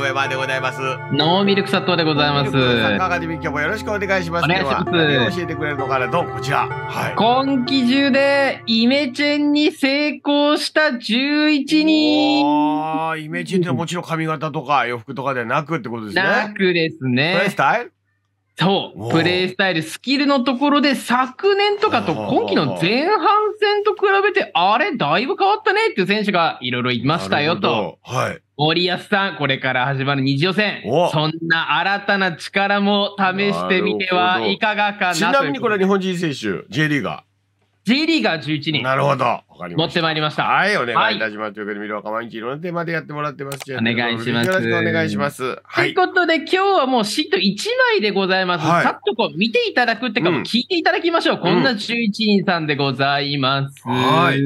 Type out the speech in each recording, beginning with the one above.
上真でございます。ノーミルク佐藤でございます。サッカーアカデミー今日もよろしくお願いします。お願いします。教えてくれるのかなどうこちら。はい、今期中で、イメチェンに成功した11人。イメチェンってもちろん髪型とか洋服とかではなくってことですね。なくですね。プレスタイルそう、プレイスタイル、スキルのところで、昨年とかと今季の前半戦と比べて、あれ、だいぶ変わったねっていう選手がいろいろいましたよと。はい。森保さん、これから始まる二次予選、そんな新たな力も試してみてはいかがかなちなみにこれは日本人選手、J リーガー。J リーガー11人。なるほど。わかりました。持ってまいりました。はい、お願いいたします。というわけで、ミルワカマンキー、いろんなテーマでやってもらってます。お願いします。よろしくお願いします。はい。ということで、今日はもうシート1枚でございます。さっとこう、見ていただくってか、聞いていただきましょう。こんな11人さんでございます。はい。っ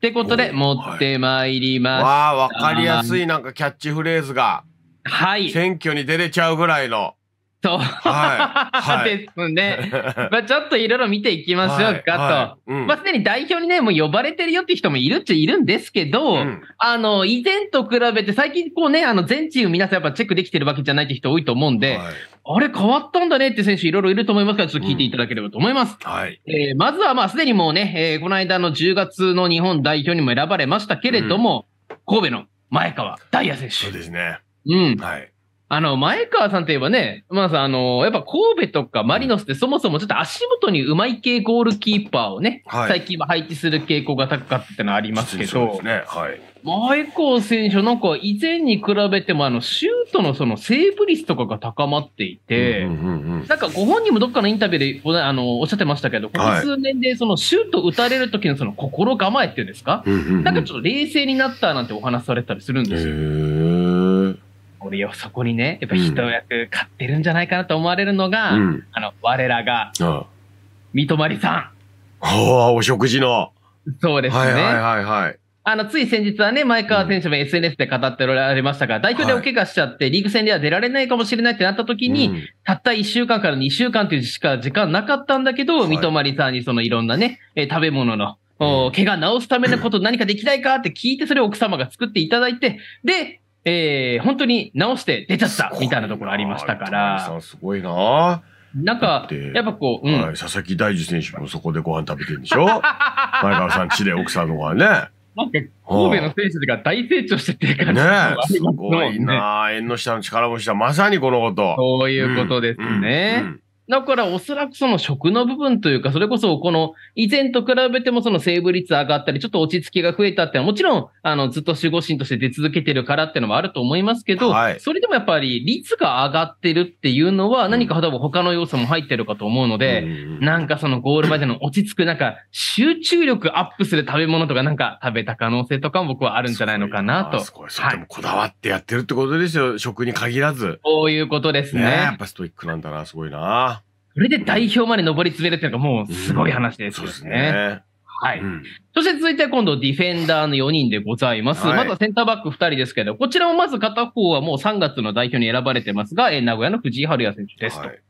てことで、持ってまいります。わあ、わかりやすい、なんかキャッチフレーズが。はい。選挙に出れちゃうぐらいの。そう。はい、ですね。まあちょっといろいろ見ていきましょうかと。まあすでに代表にね、もう呼ばれてるよって人もいるっちゃいるんですけど、うん、あの、以前と比べて最近こうね、あの、全チーム皆さんやっぱチェックできてるわけじゃないって人多いと思うんで、あれ変わったんだねって選手いろいろいると思いますから、ちょっと聞いていただければと思います。うん、はい。えまずはまあすでにもうね、えー、この間の10月の日本代表にも選ばれましたけれども、神戸の前川大也選手。そうですね。うん。はい。あの、前川さんといえばね、まあさ、あの、やっぱ神戸とかマリノスってそもそもちょっと足元にうまい系ゴールキーパーをね、はい、最近は配置する傾向が高かったのはありますけど、ねはい、前川選手なんか以前に比べてもあの、シュートのそのセーブ率とかが高まっていて、うんうんうんうん、なんかご本人もどっかのインタビューであのおっしゃってましたけど、ここ数年でそのシュート打たれる時のその心構えっていうんですか、はい、なんかちょっと冷静になったなんてお話されたりするんですよ。俺よそこにね、やっぱ人役買ってるんじゃないかなと思われるのが、うん、あの、我らが、三泊さん。はあ、お食事の。そうですね。はいはいはいはい。あの、つい先日はね、前川選手も SNS で語っておられましたが、うん、代表でお怪我しちゃって、リーグ戦では出られないかもしれないってなった時に、たった1週間から2週間というしか時間なかったんだけど、はい、三笘さんにそのいろんなね、えー、食べ物の、お怪我治すためのこと何かできないかって聞いて、それを奥様が作っていただいて、で、えー、本当に直して出ちゃったみたいなところありましたから。すごいな。なんか、やっぱこう、うん、佐々木大樹選手もそこでご飯食べてるんでしょ 前川さんちで奥さんのご飯ね。なんか、神戸の選手が大成長してて感じね。すごいな、縁の下の力持ちだ。まさにこのこと。そういうことですね。うんうんうんだからおそらくその食の部分というか、それこそこの以前と比べてもそのセーブ率上がったり、ちょっと落ち着きが増えたってのは、もちろんあのずっと守護神として出続けてるからっていうのもあると思いますけど、はい、それでもやっぱり率が上がってるっていうのは、何か他の要素も入ってるかと思うので、うん、なんかそのゴールまでの落ち着く、なんか集中力アップする食べ物とかなんか食べた可能性とかも僕はあるんじゃないのかなと。すごいそれでもこだわってやってるってことですよ、食に限らず。そういうことですね。ねやっぱストイックなんだな、すごいな。それで代表まで上り詰めるっていうのがもうすごい話ですよね。うん、そうですね。はい、うん。そして続いて今度ディフェンダーの4人でございます。はい、まずはセンターバック2人ですけど、こちらもまず片方はもう3月の代表に選ばれてますが、え名古屋の藤井春也選手ですと。はい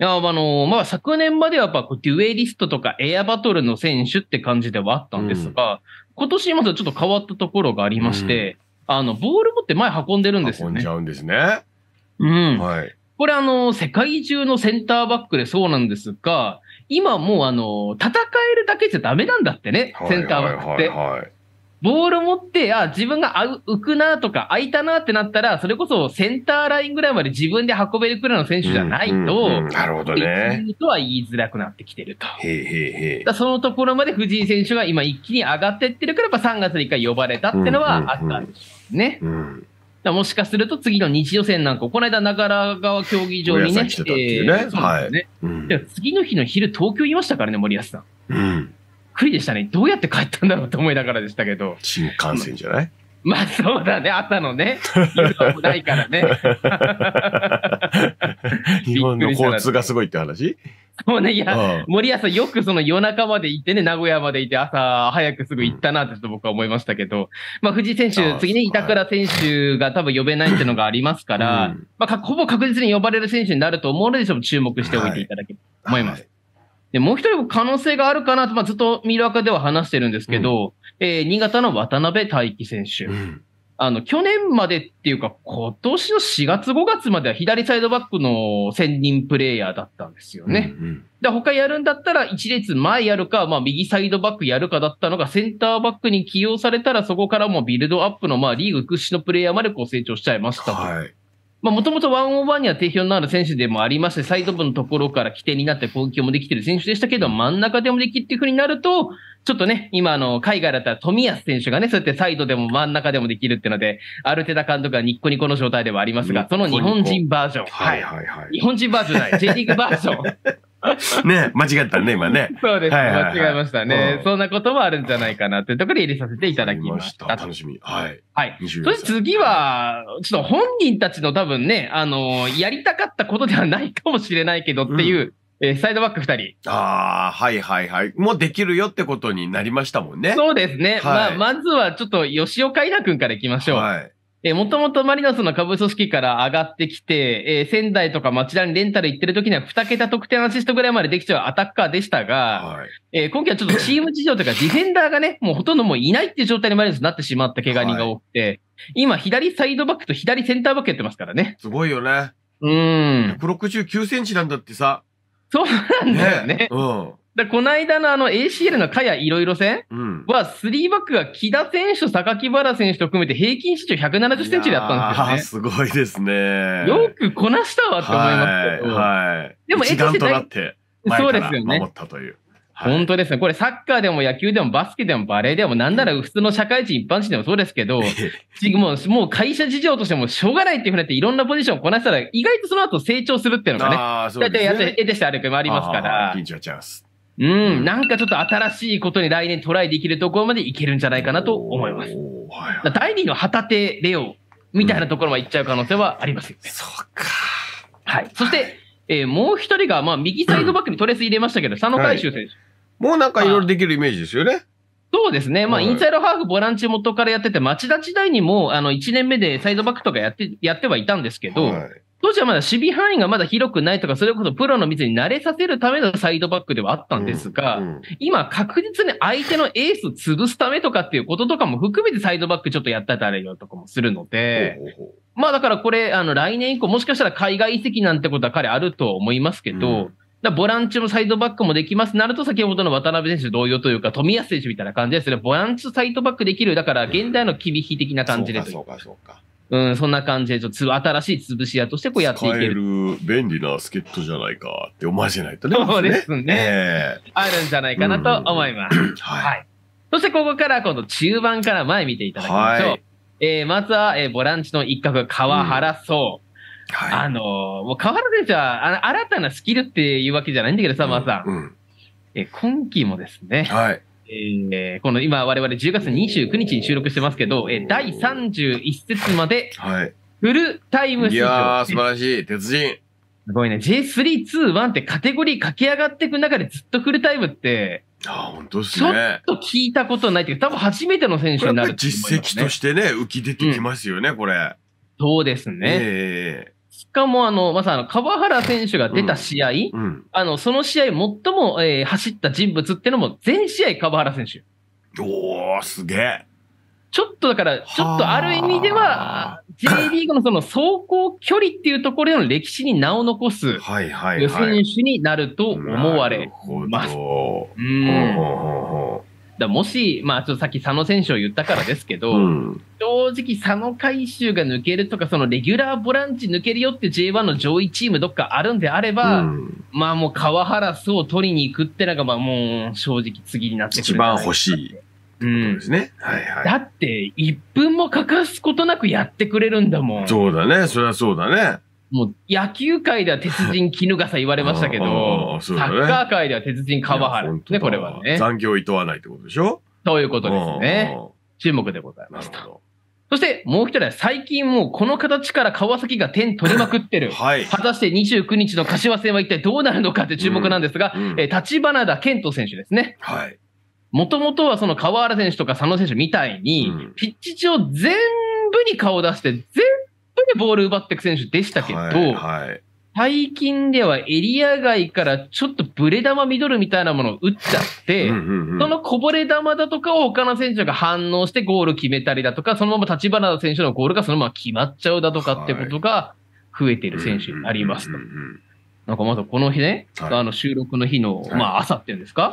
いや、あの、まあ、昨年まではやっぱ、デュエリストとかエアバトルの選手って感じではあったんですが、うん、今年まずちょっと変わったところがありまして、うん、あの、ボール持って前運んでるんですよね。運んじゃうんですね。うん。はい。これあの、世界中のセンターバックでそうなんですが、今もうあの、戦えるだけじゃダメなんだってね、センターバックって。はいはいはいはい、ボール持って、あ、自分が浮くなとか、空いたなってなったら、それこそセンターラインぐらいまで自分で運べるくらいの選手じゃないと、うんうんうん、なるほどね。とは言いづらくなってきてると。へへへだそのところまで藤井選手が今一気に上がっていってるから、やっぱ3月に1回呼ばれたってのはあったんでしょうね。うんうんうんもしかすると次の日予選なんか、この間、長良川競技場にね、来て、い、う次の日の昼、東京いましたからね、森保さん。うん。くりでしたね。どうやって帰ったんだろうと思いながらでしたけど。新幹線じゃないまあそうだね、朝のね、夜もないからね。日本の交通がすごいって話そうね、いや、森保さん、よくその夜中まで行ってね、名古屋まで行って、朝早くすぐ行ったなってちょっと僕は思いましたけど、まあ、藤井選手、次ね、板倉選手が多分呼べないっていうのがありますから、うん、まあ、ほぼ確実に呼ばれる選手になると思うので、ちょっと注目しておいていただければと思います。はいはい、でもう一人、可能性があるかなと、まあ、ずっとミルアカでは話してるんですけど、うんえー、新潟の渡辺大輝選手。うんあの、去年までっていうか、今年の4月5月までは左サイドバックの専任プレイヤーだったんですよね。うんうん、で他やるんだったら一列前やるか、まあ右サイドバックやるかだったのがセンターバックに起用されたらそこからもうビルドアップのまあリーグ屈指のプレイヤーまでこう成長しちゃいましたと。はいまあ、もともとワンオーバーには定評のある選手でもありまして、サイド部のところから起点になって攻撃もできてる選手でしたけど、真ん中でもできっていうふうになると、ちょっとね、今、あの、海外だったら富安選手がね、そうやってサイドでも真ん中でもできるっていうので、アルテダ監督がニッコニコの状態ではありますが、その日本人バージョン。はいはいはい。日本人バージョンない、J リーグバージョン。ね、間違ったね、今ね。そうです、はいはいはい、間違えましたね、うん、そんなこともあるんじゃないかなというところで入れさせていただきました。楽しみ。はい。はい。そして次は、ちょっと本人たちの多分ね、あのー、やりたかったことではないかもしれないけどっていう、うんえー、サイドバック2人。ああ、はいはいはい。もうできるよってことになりましたもんね。そうですね。はい、まあ、まずはちょっと吉岡稲君からいきましょう。はい。えー、もともとマリノスの下部組織から上がってきて、えー、仙台とか町田にレンタル行ってる時には2桁得点アシストぐらいまでできちゃうアタッカーでしたが、はい、えー、今季はちょっとチーム事情というか、ディフェンダーがね、もうほとんどもういないっていう状態にマリノスになってしまった怪我人が多くて、はい、今左サイドバックと左センターバックやってますからね。すごいよね。うん。169センチなんだってさ。そうなんだよね。ねうん。だこの間のあの ACL のかやいろいろ戦は、3バックが木田選手と榊原選手と含めて平均身長170センチだったんですよ、ね、すごいですね。よくこなしたわって思いますけど。はい。はい、でも、となって、そうですよね。守ったという。本当ですね。これサッカーでも野球でもバスケでもバレーでもなんなら普通の社会人一般人でもそうですけど、もう会社事情としてもしょうがないっていうふうにっていろんなポジションをこなしたら意外とその後成長するっていうのがね、大体、ね、やってしてあるもありますから。チャンス。うん、なんかちょっと新しいことに来年トライできるところまでいけるんじゃないかなと思います。はい、第2の旗手レオみたいなところまでいっちゃう可能性はありますよね。うん、そうか。はい。そして、えー、もう一人が、まあ、右サイドバックにトレース入れましたけど、佐野海舟選手、はい、もうなんかいろいろできるイメージですよね。そうですね。まあ、インサイドハーフ、ボランチ元からやってて、町田時代にも、あの、1年目でサイドバックとかやって、やってはいたんですけど、はい当時はまだ守備範囲がまだ広くないとか、それこそプロの水に慣れさせるためのサイドバックではあったんですが、うんうん、今確実に相手のエースを潰すためとかっていうこととかも含めてサイドバックちょっとやったたらよとかもするので、ほうほうまあだからこれ、あの来年以降もしかしたら海外移籍なんてことは彼あると思いますけど、うんだボランチもサイドバックもできますなると、先ほどの渡辺選手同様というか、富安選手みたいな感じですね。ボランチサイドバックできる、だから現代の厳しい的な感じで、うん、そうか、そうか。うん、そんな感じで、ちょっと新しい潰し屋としてこうやっていける。使える便利な助っ人じゃないかって思わせないとね。そうですね。えー、あるんじゃないかなと思います。はい、はい。そしてここから今度中盤から前見ていただきましょう。はい、えー、まずは、えー、ボランチの一角、川原荘。うんはい、あのー、もう川原選手はあ、新たなスキルっていうわけじゃないんだけどさ、まあ、さ、うん、え、今季もですね、はい、えー、この今我々10月29日に収録してますけど、えー、第31節まで、フルタイム出場。いやー、素晴らしい。鉄人。すごいね。J3、2、1ってカテゴリー駆け上がっていく中でずっとフルタイムって、ああ本当ですね。ちょっと聞いたことないていう多分初めての選手になる、ね、実績としてね、浮き出てきますよね、うん、これ。そうですね。えーしかも、あの、まさ、あの、川原選手が出た試合、うんうん、あの、その試合最も、えー、走った人物ってのも、全試合川原選手。おー、すげえ。ちょっとだから、ちょっとある意味では、J リーグのその走行距離っていうところでの歴史に名を残す選手になると思われます。はいはいはい、なるほど。うん。だもし、まあ、ちょっとさっき佐野選手を言ったからですけど、うん、正直、佐野回収が抜けるとか、そのレギュラーボランチ抜けるよって J1 の上位チームどっかあるんであれば、うん、まあもう川原須を取りに行くってのが、まあもう正直次になってくる。一番欲しい。うんですね、はいはい。だって、1分も欠かすことなくやってくれるんだもん。そうだね。そりゃそうだね。もう野球界では鉄人衣笠言われましたけど、サッカー界では鉄人川原ですね、これはね。残業いとわないってことでしょそういうことですね。注目でございました。そしてもう一人は最近もうこの形から川崎が点取りまくってる。はい、果たして29日の柏戦は一体どうなるのかって注目なんですが、うんうん、え立花田健人選手ですね。はい。もともとはその川原選手とか佐野選手みたいに、うん、ピッチ上全部に顔を出して、全りボール奪っていく選手でしたけど、はいはい、最近ではエリア外からちょっとブレ球ミドルみたいなものを打っちゃってうん、そのこぼれ球だとかを他の選手が反応してゴール決めたりだとか、そのまま立花選手のゴールがそのまま決まっちゃうだとかってことが増えてる選手になりますと。なんかまずこの日ね、はい、あの収録の日の、まあ朝っていうんですか、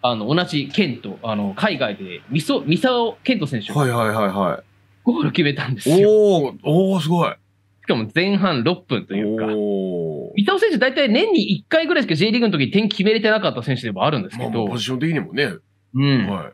あの同じケント、あの海外でミソ、ミサオ・ケント選手。はいはいはいはい。ゴール決めたんですよ。おおおすごい。しかも前半6分というか、伊藤選手大体年に1回ぐらいしか J リーグの時に点決めれてなかった選手でもあるんですけど。まあ、ポジション的にもね。うん。は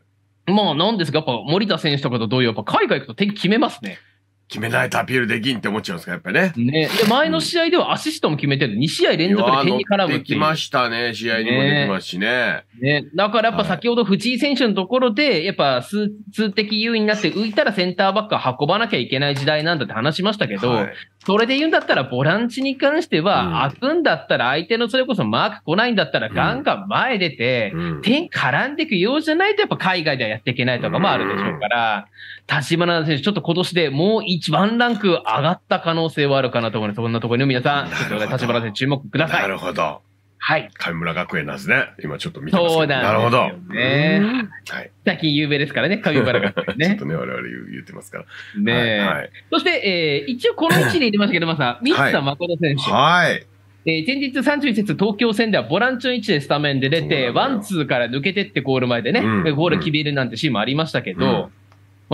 い。まあなんですが、やっぱ森田選手とかと同様、やっぱ海外行くと点決めますね。決めないとアピールできんって思っちゃうんですか、やっぱりね。ね。で、前の試合ではアシストも決めてる。2試合連続で点に絡むってきましたね、試合にもできますしね。ね。ねだからやっぱ先ほど藤井選手のところで、やっぱ数、数的優位になって浮いたらセンターバックは運ばなきゃいけない時代なんだって話しましたけど、はい、それで言うんだったら、ボランチに関しては、開くんだったら、相手のそれこそマーク来ないんだったら、ガンガン前出て、点絡んでいくようじゃないと、やっぱ海外ではやっていけないとかもあるでしょうから、立花選手、ちょっと今年でもう一番ランク上がった可能性はあるかなと思います。そんなところに皆さん、立花選手注目ください。なるほど。はい。神村学園なんですね。今ちょっと見てますそうなんですよね。なるほど。はい。最近有名ですからね、神村学園ね。ちょっとね、我々言ってますから。ねはい。そして、えー、一応この位置にってましたけど、まさん、水田誠選手。はい。えー、前日31節東京戦ではボランチの位置でスタメンで出て、ワンツーから抜けてってゴール前でね、うん、ゴール決めるなんてシーンもありましたけど、うん、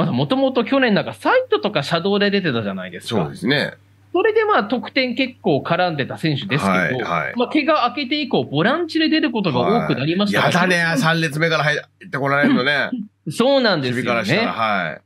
まだもともと去年なんかサイトとかシャドウで出てたじゃないですか。そうですね。それでまあ得点結構絡んでた選手ですけど、はいはい、まあ、怪我明けて以降、ボランチで出ることが多くなりました、い、やだね、3列目から入ってこられるのね。そうなんですよね。は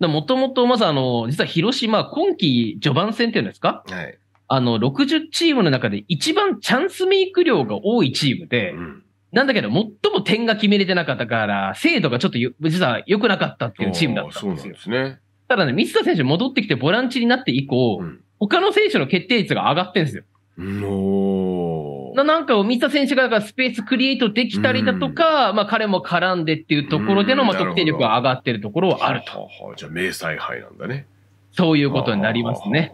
い。もともと、まずあの、実は広島、今季序盤戦っていうんですか、はい、あの、60チームの中で一番チャンスメイク量が多いチームで、うん、なんだけど、最も点が決めれてなかったから、精度がちょっと実は良くなかったっていうチームだったんですよ。そうなんですね。ただね、水田選手戻ってきてボランチになって以降、うん、他の選手の決定率が上がってるんですよ。ななんか、タ田選手がスペースクリエイトできたりだとか、うん、まあ彼も絡んでっていうところでの、まあ得点力が上がってるところはあると。はあはあ、じゃあ、名采配なんだね。そういうことになりますね。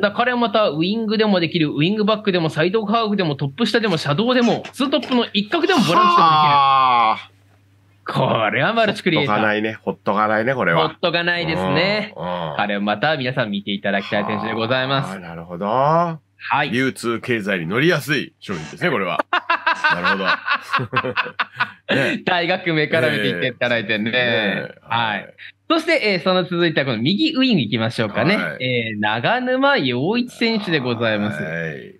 だ彼はまたウイングでもできる、ウイングバックでも、サイドハーフでも、トップ下でも、シャドウでも、ツートップの一角でもボランチでもできる。これはマルチクリエイター。ほっとかないね。ほっとかないね、これは。ほっとかないですね。彼をまた皆さん見ていただきたい選手でございます。なるほど。はい。流通経済に乗りやすい商品ですね、これは。なるほど。大学名から見ていっていただいてね。ねはい。そして、えー、その続いてはこの右ウィングいきましょうかね。はい、えー、長沼洋一選手でございます。はい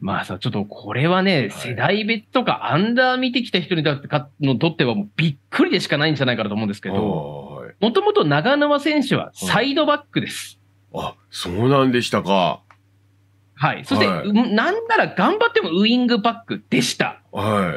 まあさ、ちょっとこれはね、世代別とかアンダー見てきた人にとってのとってはもうびっくりでしかないんじゃないかなと思うんですけど、もともと長沼選手はサイドバックです。あ、そうなんでしたか。はい。そして、はい、なんなら頑張ってもウイングバックでした。は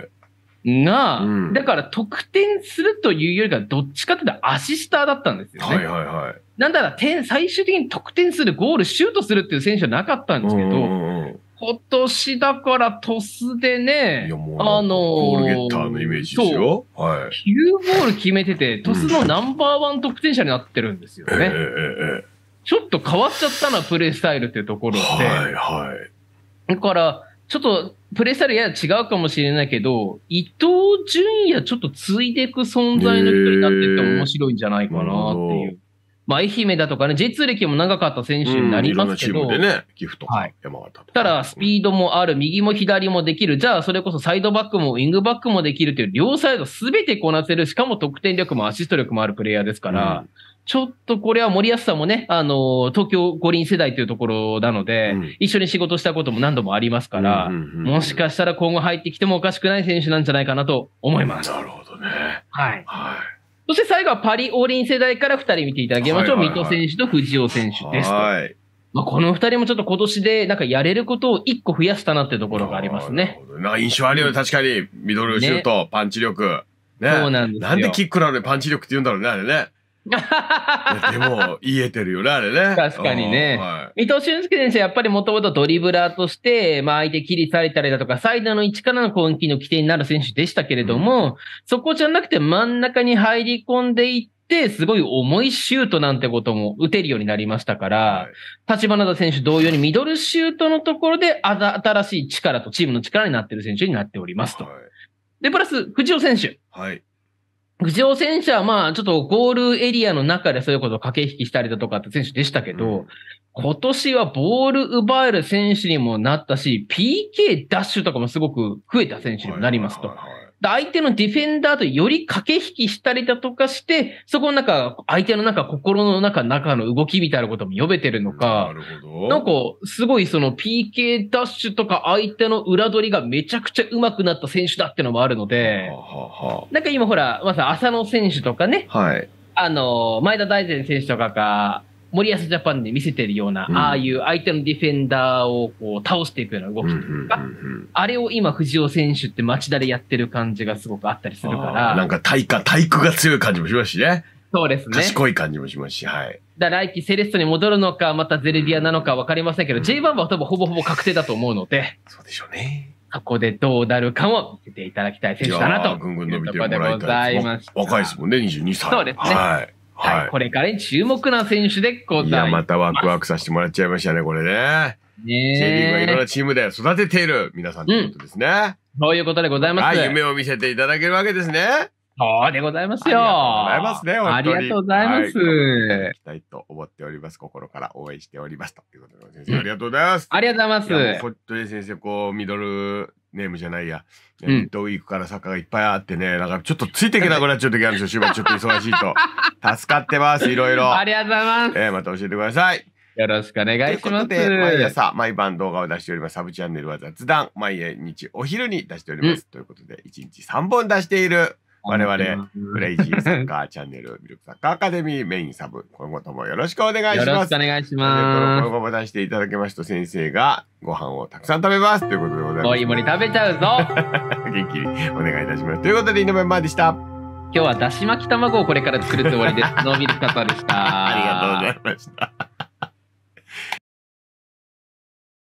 い。が、うん、だから得点するというよりか、どっちかっていうとアシスターだったんですよね。はいはいはい。なんなら点、最終的に得点する、ゴール、シュートするっていう選手はなかったんですけど、うんうんうん、今年だからトスでね、あのー、ボールゲッターのイメージですよ。はい。9ボール決めてて、トスのナンバーワン得点者になってるんですよね。うんえーえー、ちょっと変わっちゃったな、プレイスタイルってところで。はいはい。だから、ちょっと、プレイスタイルやや違うかもしれないけど、伊藤純也ちょっと継いでいく存在の人になっていっても面白いんじゃないかなっていう。まあ、愛媛だとかね、J2 歴も長かった選手になりますけど、うん、いろんなチームでね、か山形とか、はい。ただ、スピードもある、右も左もできる、じゃあ、それこそサイドバックもウィングバックもできるという、両サイドすべてこなせる、しかも得点力もアシスト力もあるプレイヤーですから、うん、ちょっとこれは森保さんもね、あの、東京五輪世代というところなので、うん、一緒に仕事したことも何度もありますから、うんうんうんうん、もしかしたら今後入ってきてもおかしくない選手なんじゃないかなと思います。なるほどね。はい。はいそして最後はパリオリン世代から2人見ていただきましょう。はいはいはい、水戸選手と藤尾選手です。はい。まあ、この2人もちょっと今年でなんかやれることを1個増やしたなってところがありますね。な印象あるよね、確かに。ミドルシュート、ね、パンチ力。ね、そうなんですなんでキックなのにパンチ力って言うんだろうね、あれね。でも、言えてるよね、あれね。確かにね。はい、伊藤俊介選手はやっぱりもともとドリブラーとして、まあ相手切りされたりだとか、サイドの位置からの攻撃の起点になる選手でしたけれども、うん、そこじゃなくて真ん中に入り込んでいって、すごい重いシュートなんてことも打てるようになりましたから、立、はい、花田選手同様にミドルシュートのところで、新しい力とチームの力になっている選手になっておりますと。はい、で、プラス、藤尾選手。はい。藤尾選手はまあちょっとゴールエリアの中でそういうことを駆け引きしたりだとかって選手でしたけど、うん、今年はボール奪える選手にもなったし、PK ダッシュとかもすごく増えた選手にもなりますと。はいはいはいはい相手のディフェンダーとより駆け引きしたりだとかして、そこの中、相手の中、心の中、中の動きみたいなことも呼べてるのか、なるほど。なんか、すごいその PK ダッシュとか相手の裏取りがめちゃくちゃ上手くなった選手だってのもあるので、はははなんか今ほら、まさ、浅野選手とかね、はい。あの、前田大然選手とかが、森保ジャパンで見せてるような、うん、ああいう相手のディフェンダーをこう倒していくような動きとか、うんうんうんうん、あれを今藤尾選手って町田でやってる感じがすごくあったりするから。なんか体育、体育が強い感じもしますしね。そうですね。賢い感じもしますし、はい。だ来季セレッソに戻るのか、またゼルビアなのか分かりませんけど、うん、J1 は多分ほぼほぼ確定だと思うので。そうでしょうね。そこでどうなるかも見ていただきたい選手だなと。ぐんぐん伸びてもらいたい。若いですもんね、22歳。そうですね。はい。はい、これから注目な選手でございます。いや、またワクワクさせてもらっちゃいましたね、これね。ね J リーはいろんなチームで育てている皆さんということですね。うん、そういうことでございます。はい、夢を見せていただけるわけですね。そうでございますよ。ありがとうございますね、ありがとうございます。はい、きたいと思っております。心から応援しております。ということで、先生、ありがとうございます。ありがとうございます。本当に先生、こう、ミドルネームじゃないや、えー、っと、行くから坂がいっぱいあってね、だからちょっとついていけなくなっちゃう時あるんですよ、芝 ちょっと忙しいと。助かってます、いろいろ。ありがとうございます。えー、また教えてください。よろしくお願いします。ということで、毎朝、毎晩動画を出しております。サブチャンネルは雑談、毎日お昼に出しております。うん、ということで、1日3本出している。我々、クレイジーサッカーチャンネル、ミルクサッカーアカデミーメインサブ、今後ともよろしくお願いします。よろしくお願いします。今後も出していただけますと、先生がご飯をたくさん食べますということでございます。おいもり食べちゃうぞ元気にお願いいたします。ということで、イノメンバーでした。今日はだし巻き卵をこれから作るつもりです。ノーミルカでした。ありがとうございました。